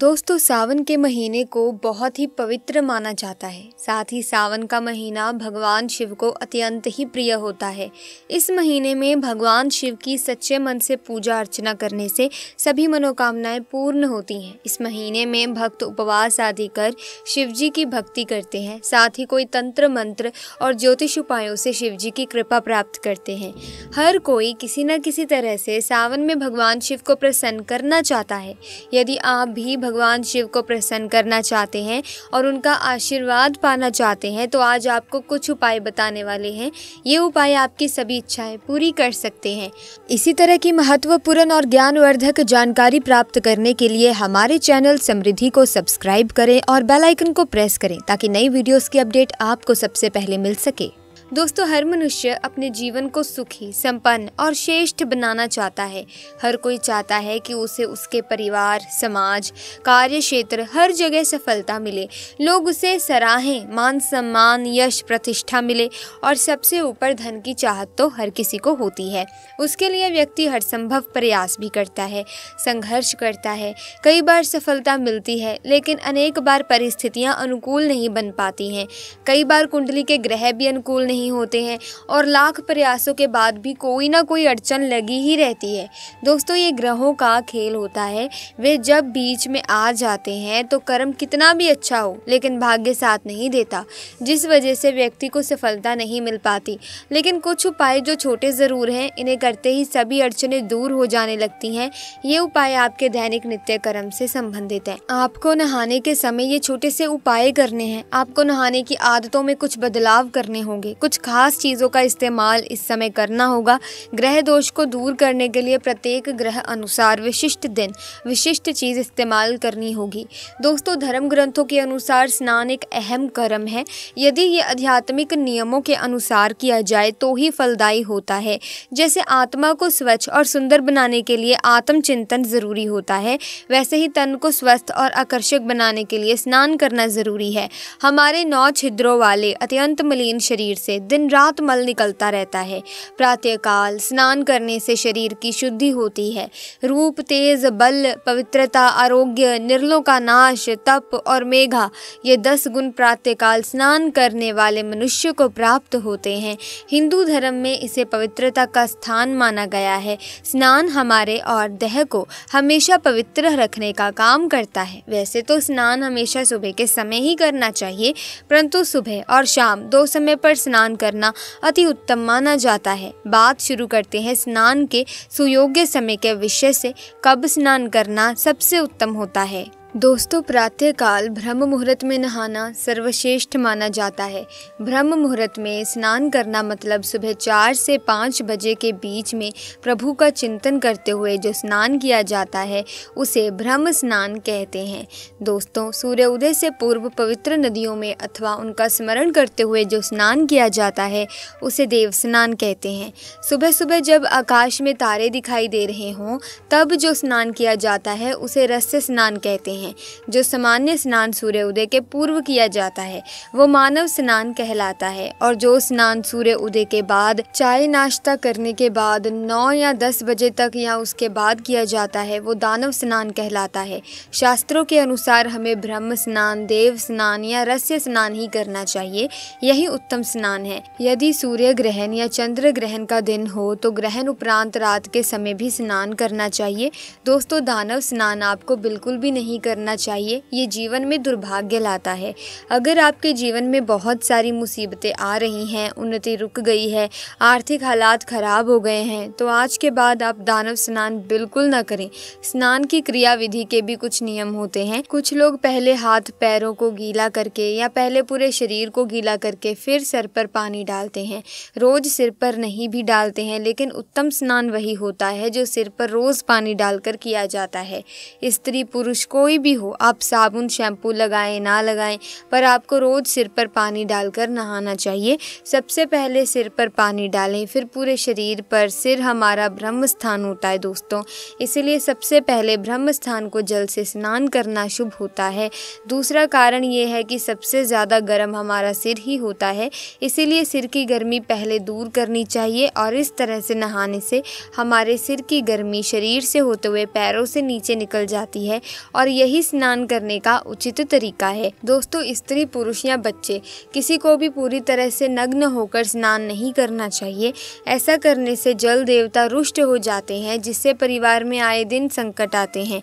दोस्तों सावन के महीने को बहुत ही पवित्र माना जाता है साथ ही सावन का महीना भगवान शिव को अत्यंत ही प्रिय होता है इस महीने में भगवान शिव की सच्चे मन से पूजा अर्चना करने से सभी मनोकामनाएं पूर्ण होती हैं इस महीने में भक्त उपवास आदि कर शिव जी की भक्ति करते हैं साथ ही कोई तंत्र मंत्र और ज्योतिष उपायों से शिव जी की कृपा प्राप्त करते हैं हर कोई किसी न किसी तरह से सावन में भगवान शिव को प्रसन्न करना चाहता है यदि आप भी भगवान शिव को प्रसन्न करना चाहते हैं और उनका आशीर्वाद पाना चाहते हैं तो आज आपको कुछ उपाय बताने वाले हैं ये उपाय आपकी सभी इच्छाएं पूरी कर सकते हैं इसी तरह की महत्वपूर्ण और ज्ञानवर्धक जानकारी प्राप्त करने के लिए हमारे चैनल समृद्धि को सब्सक्राइब करें और बेलाइकन को प्रेस करें ताकि नई वीडियोज़ की अपडेट आपको सबसे पहले मिल सके दोस्तों हर मनुष्य अपने जीवन को सुखी संपन्न और श्रेष्ठ बनाना चाहता है हर कोई चाहता है कि उसे उसके परिवार समाज कार्य क्षेत्र हर जगह सफलता मिले लोग उसे सराहें मान सम्मान यश प्रतिष्ठा मिले और सबसे ऊपर धन की चाहत तो हर किसी को होती है उसके लिए व्यक्ति हर संभव प्रयास भी करता है संघर्ष करता है कई बार सफलता मिलती है लेकिन अनेक बार परिस्थितियाँ अनुकूल नहीं बन पाती हैं कई बार कुंडली के ग्रह भी अनुकूल नहीं नहीं होते हैं और लाख प्रयासों के बाद भी कोई ना कोई अड़चन लगी ही रहती है दोस्तों ये ग्रहों का खेल होता है वे जब बीच में आ जाते हैं तो कर्म कितना भी अच्छा हो लेकिन भाग्य साथ नहीं देता जिस वजह से व्यक्ति को सफलता नहीं मिल पाती लेकिन कुछ उपाय जो छोटे ज़रूर हैं इन्हें करते ही सभी अड़चने दूर हो जाने लगती हैं ये उपाय आपके दैनिक नित्य कर्म से संबंधित हैं आपको नहाने के समय ये छोटे से उपाय करने हैं आपको नहाने की आदतों में कुछ बदलाव करने होंगे कुछ कुछ खास चीज़ों का इस्तेमाल इस समय करना होगा ग्रह दोष को दूर करने के लिए प्रत्येक ग्रह अनुसार विशिष्ट दिन विशिष्ट चीज़ इस्तेमाल करनी होगी दोस्तों धर्म ग्रंथों के अनुसार स्नान एक अहम कर्म है यदि ये आध्यात्मिक नियमों के अनुसार किया जाए तो ही फलदायी होता है जैसे आत्मा को स्वच्छ और सुंदर बनाने के लिए आत्मचिंतन ज़रूरी होता है वैसे ही तन को स्वस्थ और आकर्षक बनाने के लिए स्नान करना ज़रूरी है हमारे नौ छिद्रों वाले अत्यंत मलिन शरीर से दिन रात मल निकलता रहता है प्रातःकाल स्नान करने से शरीर की शुद्धि होती है रूप तेज बल पवित्रता आरोग्य निर्लों का नाश तप और मेघा ये दस गुण प्रातःकाल स्नान करने वाले मनुष्य को प्राप्त होते हैं हिंदू धर्म में इसे पवित्रता का स्थान माना गया है स्नान हमारे और देह को हमेशा पवित्र रखने का काम करता है वैसे तो स्नान हमेशा सुबह के समय ही करना चाहिए परंतु सुबह और शाम दो समय पर स्नान स्नान करना अति उत्तम माना जाता है बात शुरू करते हैं स्नान के सुयोग्य समय के विषय से कब स्नान करना सबसे उत्तम होता है दोस्तों प्रातःकाल ब्रह्म मुहूर्त में नहाना सर्वश्रेष्ठ माना जाता है ब्रह्म मुहूर्त में स्नान करना मतलब सुबह चार से पाँच बजे के बीच में प्रभु का चिंतन करते हुए जो स्नान किया जाता है उसे ब्रह्म स्नान कहते हैं दोस्तों सूर्योदय से पूर्व पवित्र नदियों में अथवा उनका स्मरण करते हुए जो स्नान किया जाता है उसे देव स्नान कहते हैं सुबह सुबह जब आकाश में तारे दिखाई दे रहे हों तब जो स्नान किया जाता है उसे रस्य स्नान कहते हैं हैं जो सामान्य स्नान सूर्य उदय के पूर्व किया जाता है वो मानव स्नान कहलाता है और जो स्नान सूर्य उदय के बाद चाय नाश्ता करने के बाद नौ या दस बजे तक या उसके बाद किया जाता है वो दानव स्नान कहलाता है शास्त्रों के अनुसार हमें ब्रह्म स्नान देव स्नान या रस्य स्नान ही करना चाहिए यही उत्तम स्नान है यदि सूर्य ग्रहण या चंद्र ग्रहण का दिन हो तो ग्रहण उपरांत रात के समय भी स्नान करना चाहिए दोस्तों दानव स्नान आपको बिल्कुल भी नहीं करना चाहिए ये जीवन में दुर्भाग्य लाता है अगर आपके जीवन में बहुत सारी मुसीबतें आ रही हैं उन्नति रुक गई है आर्थिक हालात ख़राब हो गए हैं तो आज के बाद आप दानव स्नान बिल्कुल ना करें स्नान की क्रियाविधि के भी कुछ नियम होते हैं कुछ लोग पहले हाथ पैरों को गीला करके या पहले पूरे शरीर को गीला करके फिर सर पर पानी डालते हैं रोज़ सिर पर नहीं भी डालते हैं लेकिन उत्तम स्नान वही होता है जो सिर पर रोज़ पानी डालकर किया जाता है स्त्री पुरुष कोई कोई भी हो आप साबुन शैम्पू लगाएं ना लगाएं पर आपको रोज़ सिर पर पानी डालकर नहाना चाहिए सबसे पहले सिर पर पानी डालें फिर पूरे शरीर पर सिर हमारा ब्रह्म स्थान होता है दोस्तों इसलिए सबसे पहले ब्रह्म स्थान को जल से स्नान करना शुभ होता है दूसरा कारण ये है कि सबसे ज़्यादा गर्म हमारा सिर ही होता है इसीलिए सिर की गर्मी पहले दूर करनी चाहिए और इस तरह से नहाने से हमारे सिर की गर्मी शरीर से होते हुए पैरों से नीचे निकल जाती है और यह यही स्नान करने का उचित तरीका है दोस्तों स्त्री पुरुष या बच्चे किसी को भी पूरी तरह से नग्न होकर स्नान नहीं करना चाहिए ऐसा करने से जल देवता रुष्ट हो जाते हैं जिससे परिवार में आए दिन संकट आते हैं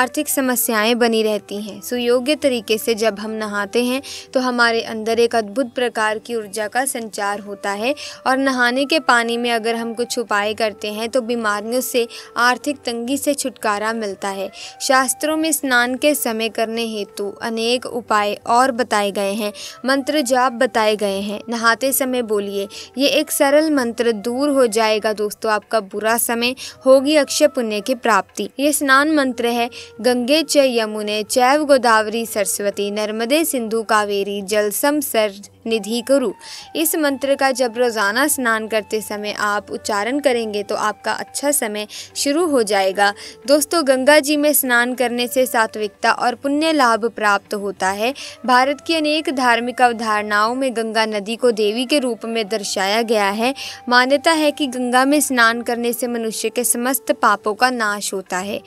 आर्थिक समस्याएं बनी रहती हैं सुयोग्य तरीके से जब हम नहाते हैं तो हमारे अंदर एक अद्भुत प्रकार की ऊर्जा का संचार होता है और नहाने के पानी में अगर हम कुछ उपाय करते हैं तो बीमारियों से आर्थिक तंगी से छुटकारा मिलता है शास्त्रों में स्नान ध्यान के समय करने हेतु अनेक उपाय और बताए गए हैं मंत्र जाप बताए गए हैं नहाते समय बोलिए ये एक सरल मंत्र दूर हो जाएगा दोस्तों आपका बुरा समय होगी अक्षय पुण्य की प्राप्ति ये स्नान मंत्र है गंगे च यमुने चैव गोदावरी सरस्वती नर्मदे सिंधु कावेरी जलसम सर निधि करूँ इस मंत्र का जब रोज़ाना स्नान करते समय आप उच्चारण करेंगे तो आपका अच्छा समय शुरू हो जाएगा दोस्तों गंगा जी में स्नान करने से सात्विकता और पुण्य लाभ प्राप्त होता है भारत की अनेक धार्मिक अवधारणाओं में गंगा नदी को देवी के रूप में दर्शाया गया है मान्यता है कि गंगा में स्नान करने से मनुष्य के समस्त पापों का नाश होता है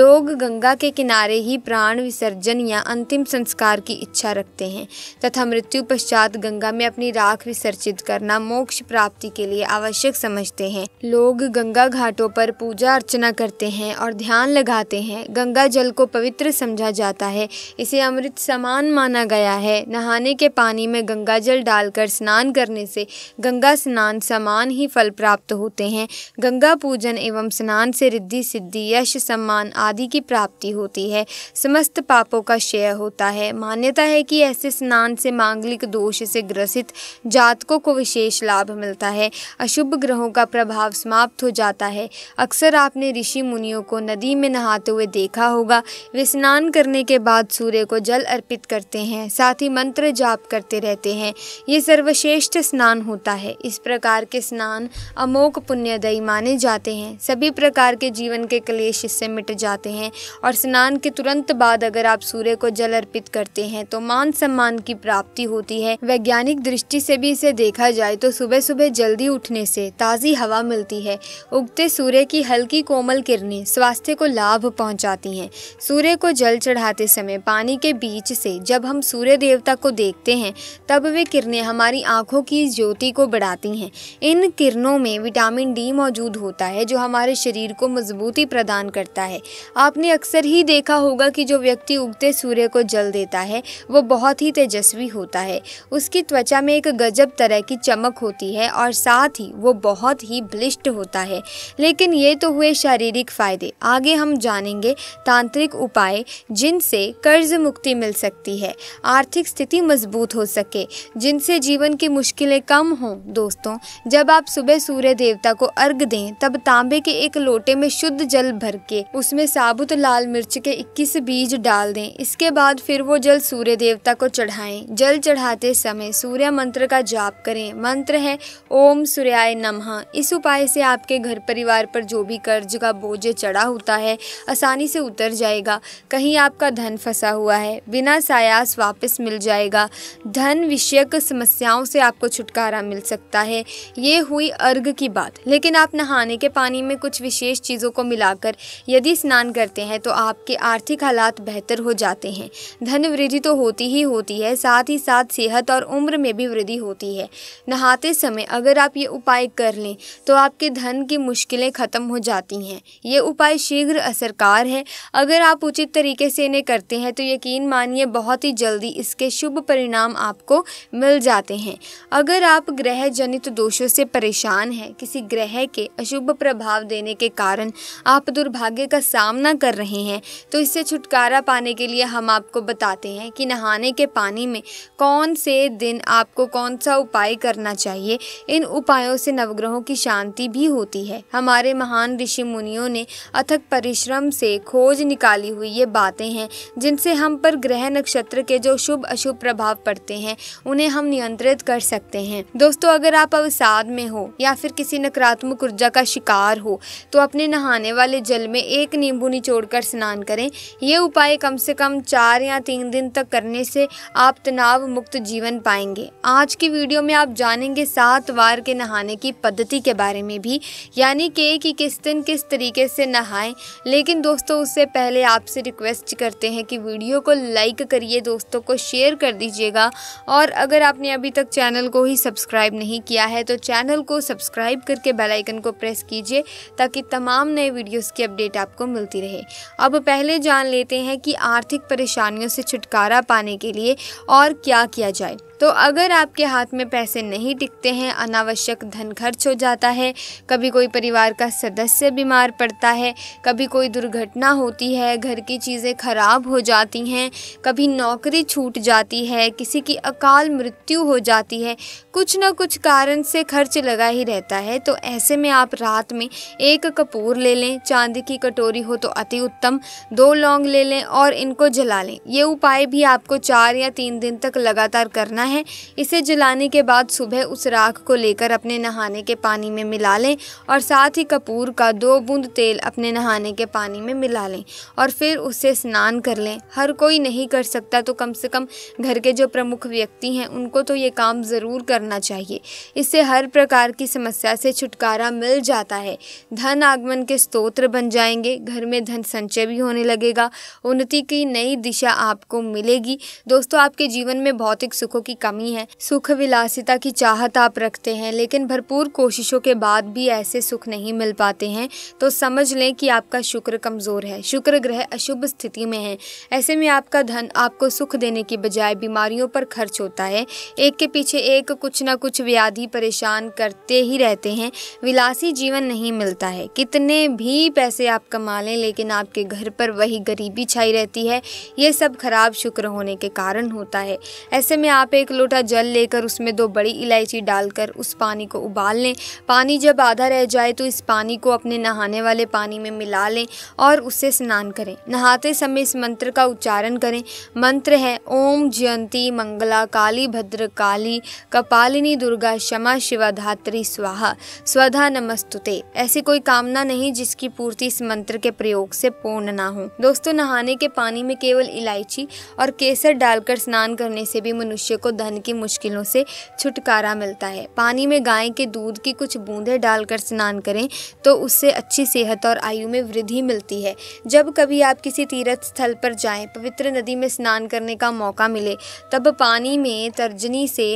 लोग गंगा के किनारे ही प्राण विसर्जन या अंतिम संस्कार की इच्छा रखते हैं तथा मृत्यु पश्चात गंगा में अपनी राख विसर्जित करना मोक्ष प्राप्ति के लिए आवश्यक समझते हैं लोग गंगा घाटों पर पूजा अर्चना करते हैं और ध्यान लगाते हैं गंगा जल को पवित्र समझा जाता है इसे अमृत समान माना गया है नहाने के पानी में गंगा जल डालकर स्नान करने से गंगा स्नान समान ही फल प्राप्त होते हैं गंगा पूजन एवं स्नान से रिद्धि सिद्धि यश सम्मान आदि की प्राप्ति होती है समस्त पापों का क्षय होता है मान्यता है कि ऐसे स्नान से मांगलिक दोष से ग्रसित जातकों को विशेष लाभ मिलता है अशुभ ग्रहों का प्रभाव समाप्त हो जाता है अक्सर आपने ऋषि मुनियों को नदी में नहाते हुए देखा होगा वे स्नान करने के बाद सूर्य को जल अर्पित करते हैं साथ ही मंत्र जाप करते रहते हैं ये सर्वश्रेष्ठ स्नान होता है इस प्रकार के स्नान अमोक पुण्यदयी माने जाते हैं सभी प्रकार के जीवन के क्लेश इससे मिट जाते हैं और स्नान के तुरंत बाद अगर आप सूर्य को जल अर्पित करते हैं तो मान सम्मान की प्राप्ति होती है वैज्ञानिक दृष्टि से भी इसे देखा जाए तो सुबह सुबह जल्दी उठने से ताज़ी हवा मिलती है उगते सूर्य की हल्की कोमल किरणें स्वास्थ्य को लाभ पहुंचाती हैं सूर्य को जल चढ़ाते समय पानी के बीच से जब हम सूर्य देवता को देखते हैं तब वे किरणें हमारी आँखों की ज्योति को बढ़ाती हैं इन किरणों में विटामिन डी मौजूद होता है जो हमारे शरीर को मजबूती प्रदान करता है आपने अक्सर ही देखा होगा कि जो व्यक्ति उगते सूर्य को जल देता है वो बहुत ही तेजस्वी होता है उस उसकी त्वचा में एक गजब तरह की चमक होती है और साथ ही वो बहुत ही बलिष्ट होता है लेकिन ये तो हुए शारीरिक फ़ायदे आगे हम जानेंगे तांत्रिक उपाय जिनसे कर्ज मुक्ति मिल सकती है आर्थिक स्थिति मजबूत हो सके जिनसे जीवन की मुश्किलें कम हों दोस्तों जब आप सुबह सूर्य देवता को अर्घ दें तब तांबे के एक लोटे में शुद्ध जल भर के उसमें साबुत लाल मिर्च के 21 बीज डाल दें इसके बाद फिर वो जल सूर्य देवता को चढ़ाएं जल चढ़ाते समय में सूर्य मंत्र का जाप करें मंत्र है ओम सूर्याय नमः इस उपाय से आपके घर परिवार पर जो भी कर्ज का बोझ चढ़ा होता है आसानी से उतर जाएगा कहीं आपका धन फंसा हुआ है बिना सायास वापस मिल जाएगा धन विषयक समस्याओं से आपको छुटकारा मिल सकता है ये हुई अर्घ की बात लेकिन आप नहाने के पानी में कुछ विशेष चीज़ों को मिलाकर यदि स्नान करते हैं तो आपके आर्थिक हालात बेहतर हो जाते हैं धन वृद्धि तो होती ही होती है साथ ही साथ सेहत और उम्र में भी वृद्धि होती है नहाते समय अगर आप ये उपाय कर लें तो आपके धन की मुश्किलें ख़त्म हो जाती हैं ये उपाय शीघ्र असरकार है अगर आप उचित तरीके से इन्हें करते हैं तो यकीन मानिए बहुत ही जल्दी इसके शुभ परिणाम आपको मिल जाते हैं अगर आप ग्रह जनित दोषों से परेशान हैं किसी ग्रह के अशुभ प्रभाव देने के कारण आप दुर्भाग्य का सामना कर रहे हैं तो इससे छुटकारा पाने के लिए हम आपको बताते हैं कि नहाने के पानी में कौन से दिन आपको कौन सा उपाय करना चाहिए इन उपायों से नवग्रहों की शांति भी होती है हमारे महान ऋषि मुनियों ने अथक परिश्रम से खोज निकाली हुई ये बातें हैं जिनसे हम पर ग्रह नक्षत्र के जो शुभ अशुभ प्रभाव पड़ते हैं उन्हें हम नियंत्रित कर सकते हैं दोस्तों अगर आप अवसाद में हो या फिर किसी नकारात्मक ऊर्जा का शिकार हो तो अपने नहाने वाले जल में एक नींबू निचोड़ कर स्नान करें ये उपाय कम से कम चार या तीन दिन तक करने से आप तनाव मुक्त जीवन पाएंगे आज की वीडियो में आप जानेंगे सात बार के नहाने की पद्धति के बारे में भी यानी कि कि किस दिन किस तरीके से नहाएं लेकिन दोस्तों उससे पहले आपसे रिक्वेस्ट करते हैं कि वीडियो को लाइक करिए दोस्तों को शेयर कर दीजिएगा और अगर आपने अभी तक चैनल को ही सब्सक्राइब नहीं किया है तो चैनल को सब्सक्राइब करके बेलाइकन को प्रेस कीजिए ताकि तमाम नए वीडियोज़ की अपडेट आपको मिलती रहे अब पहले जान लेते हैं कि आर्थिक परेशानियों से छुटकारा पाने के लिए और क्या किया जाए तो अगर आपके हाथ में पैसे नहीं टिकते हैं अनावश्यक धन खर्च हो जाता है कभी कोई परिवार का सदस्य बीमार पड़ता है कभी कोई दुर्घटना होती है घर की चीज़ें खराब हो जाती हैं कभी नौकरी छूट जाती है किसी की अकाल मृत्यु हो जाती है कुछ ना कुछ कारण से खर्च लगा ही रहता है तो ऐसे में आप रात में एक कपूर ले लें चांदी की कटोरी हो तो अति उत्तम दो लौंग ले लें और इनको जला लें ये उपाय भी आपको चार या तीन दिन तक लगातार करना है है इसे जलाने के बाद सुबह उस राख को लेकर अपने नहाने के पानी में मिला लें और साथ ही कपूर का दो बूंद तेल अपने नहाने के पानी में मिला लें और फिर उससे स्नान कर लें हर कोई नहीं कर सकता तो कम से कम घर के जो प्रमुख व्यक्ति हैं उनको तो ये काम ज़रूर करना चाहिए इससे हर प्रकार की समस्या से छुटकारा मिल जाता है धन आगमन के स्त्रोत्र बन जाएंगे घर में धन संचय भी होने लगेगा उन्नति की नई दिशा आपको मिलेगी दोस्तों आपके जीवन में भौतिक सुखों की की कमी है सुख विलासिता की चाहत आप रखते हैं लेकिन भरपूर कोशिशों के बाद भी ऐसे सुख नहीं मिल पाते हैं तो समझ लें कि आपका शुक्र कमज़ोर है शुक्र ग्रह अशुभ स्थिति में है ऐसे में आपका धन आपको सुख देने की बजाय बीमारियों पर खर्च होता है एक के पीछे एक कुछ ना कुछ व्याधि परेशान करते ही रहते हैं विलासी जीवन नहीं मिलता है कितने भी पैसे आप कमा लें लेकिन आपके घर पर वही गरीबी छाई रहती है ये सब खराब शुक्र होने के कारण होता है ऐसे में आप एक एक लोटा जल लेकर उसमें दो बड़ी इलायची डालकर उस पानी को उबाल लें पानी जब आधा रह जाए तो इस पानी को अपने नहाने वाले पानी में मिला लें और उससे स्नान करें नहाते समय इस मंत्र का उच्चारण करें मंत्र है ओम जयंती मंगला काली भद्र काली कपालिनी दुर्गा क्षमा शिवा धात्री स्वाहा स्वधा नमस्तुते ऐसी कोई कामना नहीं जिसकी पूर्ति इस मंत्र के प्रयोग से पूर्ण ना हो दोस्तों नहाने के पानी में केवल इलायची और केसर डालकर स्नान करने से भी मनुष्य को धन की मुश्किलों से छुटकारा मिलता है पानी में गाय के दूध की कुछ बूंदें डालकर स्नान करें तो उससे अच्छी सेहत और आयु में वृद्धि मिलती है जब कभी आप किसी तीर्थ स्थल पर जाएं पवित्र नदी में स्नान करने का मौका मिले तब पानी में तर्जनी से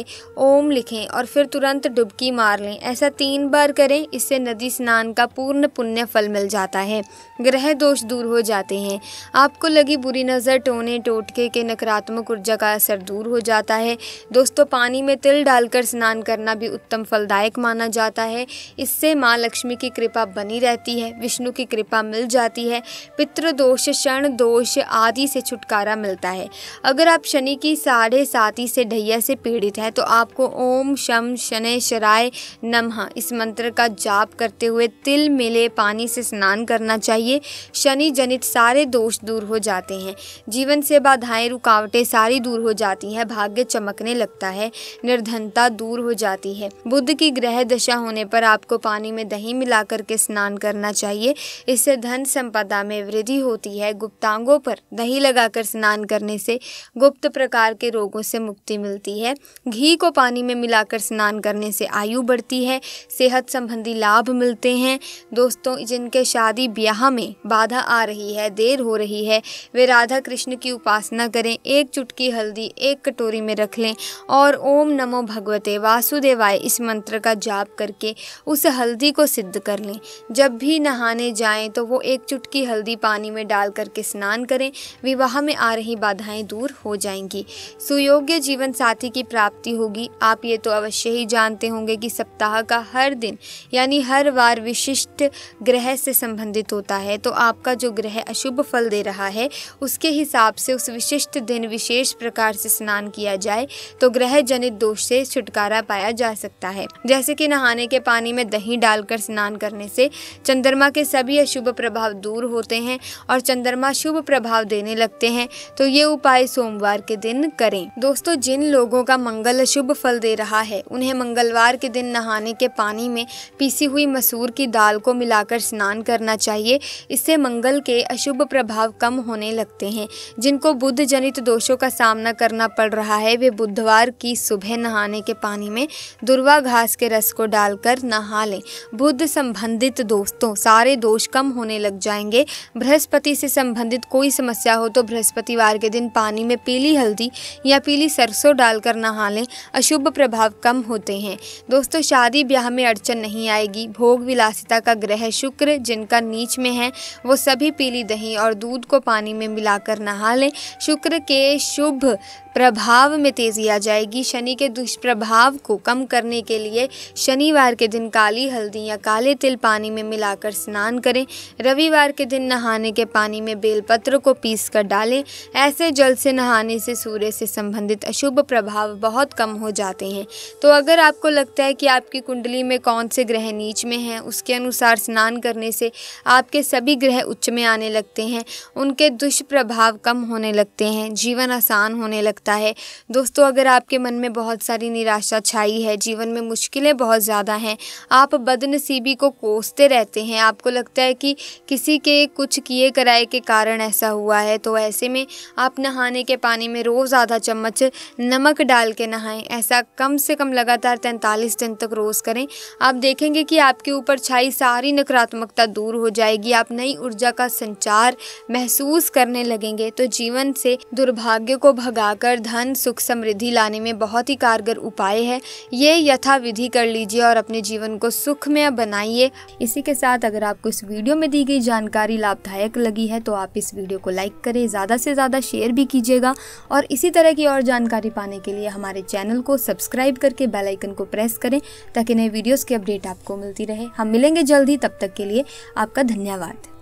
ओम लिखें और फिर तुरंत डुबकी मार लें ऐसा तीन बार करें इससे नदी स्नान का पूर्ण पुण्य फल मिल जाता है ग्रह दोष दूर हो जाते हैं आपको लगी बुरी नज़र टोने टोटके के नकारात्मक ऊर्जा का असर दूर हो जाता है दोस्तों पानी में तिल डालकर स्नान करना भी उत्तम फलदायक माना जाता है इससे माँ लक्ष्मी की कृपा बनी रहती है विष्णु की कृपा मिल जाती है पितृदोष क्षण दोष आदि से छुटकारा मिलता है अगर आप शनि की साढ़े साथी से ढैया से पीड़ित हैं तो आपको ओम शम शनि शराय नमः इस मंत्र का जाप करते हुए तिल मिले पानी से स्नान करना चाहिए शनि जनित सारे दोष दूर हो जाते हैं जीवन से बाधाएं रुकावटें सारी दूर हो जाती हैं भाग्य चमक छलकने लगता है निर्धनता दूर हो जाती है बुद्ध की ग्रह दशा होने पर आपको पानी में दही मिलाकर के स्नान करना चाहिए इससे धन संपदा में वृद्धि होती है गुप्तांगों पर दही लगाकर स्नान करने से गुप्त प्रकार के रोगों से मुक्ति मिलती है घी को पानी में मिलाकर स्नान करने से आयु बढ़ती है सेहत संबंधी लाभ मिलते हैं दोस्तों जिनके शादी ब्याह में बाधा आ रही है देर हो रही है वे राधा कृष्ण की उपासना करें एक चुटकी हल्दी एक कटोरी में रख लें करें और ओम नमो भगवते वासुदेवाय इस मंत्र का जाप करके उस हल्दी को सिद्ध कर लें जब भी नहाने जाएं तो वो एक चुटकी हल्दी पानी में डाल करके स्नान करें विवाह में आ रही बाधाएं दूर हो जाएंगी सुयोग्य जीवन साथी की प्राप्ति होगी आप ये तो अवश्य ही जानते होंगे कि सप्ताह का हर दिन यानी हर वार विशिष्ट ग्रह से संबंधित होता है तो आपका जो ग्रह अशुभ फल दे रहा है उसके हिसाब से उस विशिष्ट दिन विशेष प्रकार से स्नान किया जाए तो ग्रह जनित दोष से छुटकारा पाया जा सकता है जैसे कि नहाने के पानी में दही डालकर स्नान करने से चंद्रमा के सभी अशुभ प्रभाव दूर होते हैं और चंद्रमा शुभ प्रभाव देने लगते हैं तो ये उपाय सोमवार के दिन करें दोस्तों जिन लोगों का मंगल अशुभ फल दे रहा है उन्हें मंगलवार के दिन नहाने के पानी में पीसी हुई मसूर की दाल को मिलाकर स्नान करना चाहिए इससे मंगल के अशुभ प्रभाव कम होने लगते हैं जिनको बुद्ध जनित दोषों का सामना करना पड़ रहा है वे बुद्ध बुधवार की सुबह नहाने के पानी में दुर्वा घास के रस को डालकर नहा लें बुद्ध संबंधित दोस्तों सारे दोष कम होने लग जाएंगे बृहस्पति से संबंधित कोई समस्या हो तो बृहस्पतिवार के दिन पानी में पीली हल्दी या पीली सरसों डालकर नहा लें अशुभ प्रभाव कम होते हैं दोस्तों शादी ब्याह में अड़चन नहीं आएगी भोग विलासिता का ग्रह शुक्र जिनका नीच में है वो सभी पीली दही और दूध को पानी में मिलाकर नहा लें शुक्र के शुभ प्रभाव में तेज आ जाएगी शनि के दुष्प्रभाव को कम करने के लिए शनिवार के दिन काली हल्दी या काले तिल पानी में मिलाकर स्नान करें रविवार के दिन नहाने के पानी में बेलपत्र को पीस कर डालें ऐसे जल से नहाने से सूर्य से संबंधित अशुभ प्रभाव बहुत कम हो जाते हैं तो अगर आपको लगता है कि आपकी कुंडली में कौन से ग्रह नीच में हैं उसके अनुसार स्नान करने से आपके सभी ग्रह उच्च में आने लगते हैं उनके दुष्प्रभाव कम होने लगते हैं जीवन आसान होने लगता है दोस्तों दोस्तों अगर आपके मन में बहुत सारी निराशा छाई है जीवन में मुश्किलें बहुत ज़्यादा हैं आप बदनसीबी को कोसते रहते हैं आपको लगता है कि किसी के कुछ किए कराए के कारण ऐसा हुआ है तो ऐसे में आप नहाने के पानी में रोज़ आधा चम्मच नमक डाल के नहाएं ऐसा कम से कम लगातार तैंतालीस दिन तक रोज़ करें आप देखेंगे कि आपके ऊपर छाई सारी नकारात्मकता दूर हो जाएगी आप नई ऊर्जा का संचार महसूस करने लगेंगे तो जीवन से दुर्भाग्य को भगाकर धन सुख समृद्धि वृद्धि लाने में बहुत ही कारगर उपाय है ये यथाविधि कर लीजिए और अपने जीवन को सुखमय बनाइए इसी के साथ अगर आपको इस वीडियो में दी गई जानकारी लाभदायक लगी है तो आप इस वीडियो को लाइक करें ज़्यादा से ज़्यादा शेयर भी कीजिएगा और इसी तरह की और जानकारी पाने के लिए हमारे चैनल को सब्सक्राइब करके बेलाइकन को प्रेस करें ताकि नए वीडियोज़ की अपडेट आपको मिलती रहे हम मिलेंगे जल्द ही तब तक के लिए आपका धन्यवाद